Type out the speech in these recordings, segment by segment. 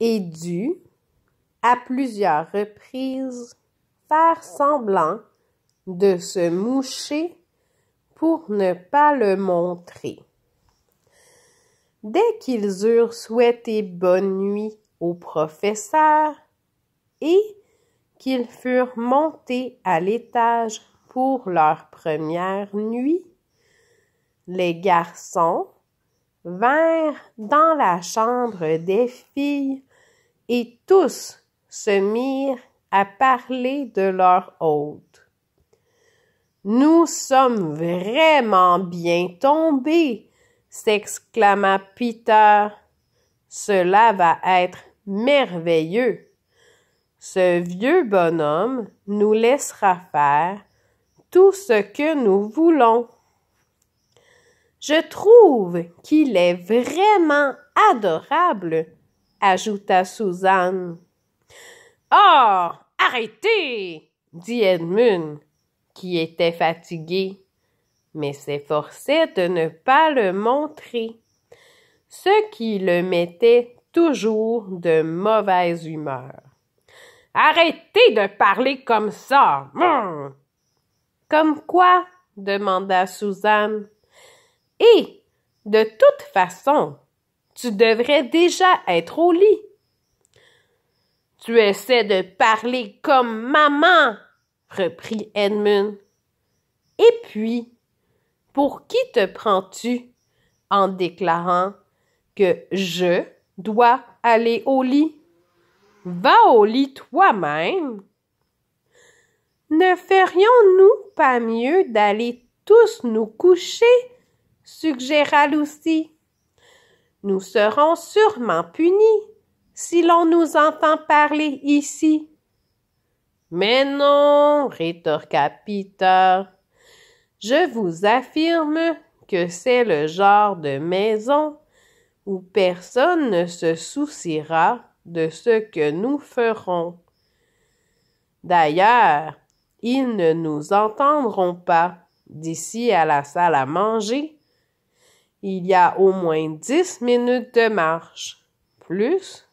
et dû, à plusieurs reprises, faire semblant de se moucher pour ne pas le montrer. Dès qu'ils eurent souhaité bonne nuit au professeur et qu'ils furent montés à l'étage pour leur première nuit, les garçons vinrent dans la chambre des filles et tous se mirent à parler de leur hôte. Nous sommes vraiment bien tombés, s'exclama Peter. Cela va être merveilleux. Ce vieux bonhomme nous laissera faire tout ce que nous voulons. Je trouve qu'il est vraiment adorable, ajouta Suzanne. Oh, arrêtez, dit Edmund, qui était fatigué, mais s'efforçait de ne pas le montrer, ce qui le mettait toujours de mauvaise humeur. Arrêtez de parler comme ça. Hmm. Comme quoi? demanda Suzanne. Et, de toute façon, tu devrais déjà être au lit. Tu essaies de parler comme maman, reprit Edmund. Et puis, pour qui te prends-tu en déclarant que je dois aller au lit? Va au lit toi-même. Ne ferions-nous pas mieux d'aller tous nous coucher suggéra Lucy. Nous serons sûrement punis si l'on nous entend parler ici. Mais non, rétorqua Peter. Je vous affirme que c'est le genre de maison où personne ne se souciera de ce que nous ferons. D'ailleurs, ils ne nous entendront pas d'ici à la salle à manger il y a au moins dix minutes de marche, plus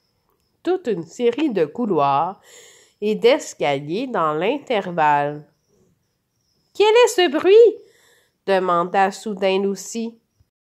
toute une série de couloirs et d'escaliers dans l'intervalle. Quel est ce bruit? demanda soudain Lucie.